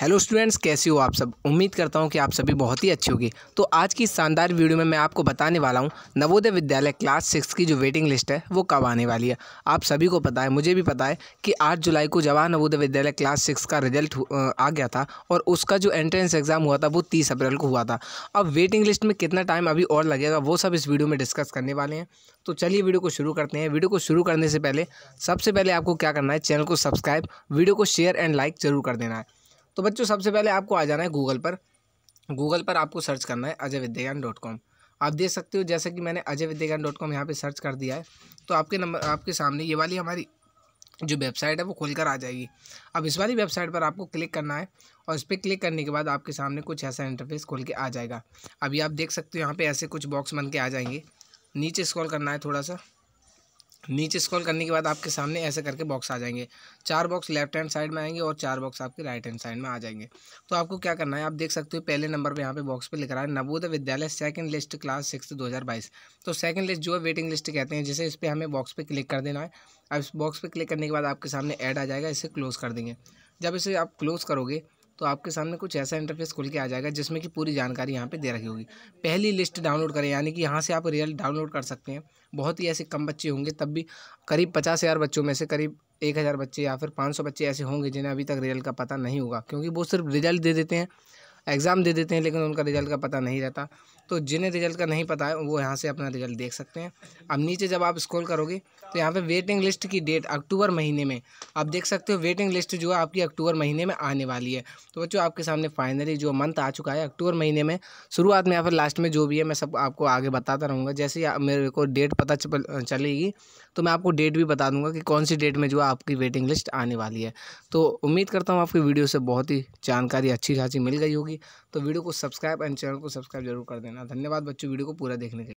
hello students कैसे हो आप सब उम्मीद करता हूं कि आप सभी बहुत ही अच्छे होगी तो आज की शानदार वीडियो में मैं आपको बताने वाला हूं नवोदय विद्यालय क्लास सिक्स की जो वेटिंग लिस्ट है वो कब आने वाली है आप सभी को पता है मुझे भी पता है कि आठ जुलाई को जवाहर नवोदय विद्यालय क्लास सिक्स का रिजल्ट आ गया था और उसका जो एंट्रेंस एग्ज़ाम हुआ था वो तीस अप्रैल को हुआ था अब वेटिंग लिस्ट में कितना टाइम अभी और लगेगा वो सब इस वीडियो में डिस्कस करने वाले हैं तो चलिए वीडियो को शुरू करते हैं वीडियो को शुरू करने से पहले सबसे पहले आपको क्या करना है चैनल को सब्सक्राइब वीडियो को शेयर एंड लाइक ज़रूर कर देना है तो बच्चों सबसे पहले आपको आ जाना है गूगल पर गूगल पर आपको सर्च करना है अजय विद्याज्ञान डॉट कॉम आप देख सकते हो जैसे कि मैंने अजय विद्याज्ञान डॉट कॉम यहाँ पर सर्च कर दिया है तो आपके नंबर आपके सामने ये वाली हमारी जो वेबसाइट है वो कर आ जाएगी अब इस वाली वेबसाइट पर आपको क्लिक करना है और इस पर क्लिक करने के बाद आपके सामने कुछ ऐसा इंटरफेस खोल के आ जाएगा अभी आप देख सकते हो यहाँ पे ऐसे कुछ बॉक्स बन के आ जाएंगे नीचे स्क्रॉल करना है थोड़ा सा नीचे स्क्रॉल करने के बाद आपके सामने ऐसे करके बॉक्स आ जाएंगे चार बॉक्स लेफ्ट हैंड साइड में आएंगे और चार बॉक्स आपके राइट हैंड साइड में आ जाएंगे तो आपको क्या करना है आप देख सकते हो पहले नंबर पे यहाँ पे बॉक्स पे लिख रहा है नवोदय विद्यालय सेकंड लिस्ट क्लास सिक्स दो तो सेकंड लिस्ट जो है वेटिंग लिस्ट कहते हैं जिसे इस पर हमें बॉक्स पर क्लिक कर देना है अब इस बॉक्स पर क्लिक करने के बाद आपके सामने ऐड आ जाएगा इसे क्लोज़ कर देंगे जब इसे आप क्लोज़ करोगे तो आपके सामने कुछ ऐसा इंटरफेस खुल के आ जाएगा जिसमें कि पूरी जानकारी यहाँ पे दे रखी होगी पहली लिस्ट डाउनलोड करें यानी कि यहाँ से आप रियल डाउनलोड कर सकते हैं बहुत ही ऐसे कम बच्चे होंगे तब भी करीब पचास हज़ार बच्चों में से करीब एक हज़ार बच्चे या फिर पाँच सौ बच्चे ऐसे होंगे जिन्हें अभी तक रिजल्ट का पता नहीं होगा क्योंकि वो सिर्फ रिजल्ट दे देते हैं एग्ज़ाम दे देते हैं लेकिन उनका रिजल्ट का पता नहीं रहता तो जिन्हें रिजल्ट का नहीं पता है वो यहाँ से अपना रिजल्ट देख सकते हैं अब नीचे जब आप स्क्रॉल करोगे तो यहाँ पे वेटिंग लिस्ट की डेट अक्टूबर महीने में आप देख सकते हो वेटिंग लिस्ट जो है आपकी अक्टूबर महीने में आने वाली है तो बच्चों आपके सामने फाइनली जो मंथ आ चुका है अक्टूबर महीने में शुरुआत में या फिर लास्ट में जो भी है मैं सब आपको आगे बताता रहूँगा जैसे ही मेरे को डेट पता चलेगी तो मैं आपको डेट भी बता दूँगा कि कौन सी डेट में जो आपकी वेटिंग लिस्ट आने वाली है तो उम्मीद करता हूँ आपकी वीडियो से बहुत ही जानकारी अच्छी खासी मिल गई होगी तो वीडियो को सब्सक्राइब एंड चैनल को सब्सक्राइब जरूर कर देना धन्यवाद बच्चों वीडियो को पूरा देखने के लिए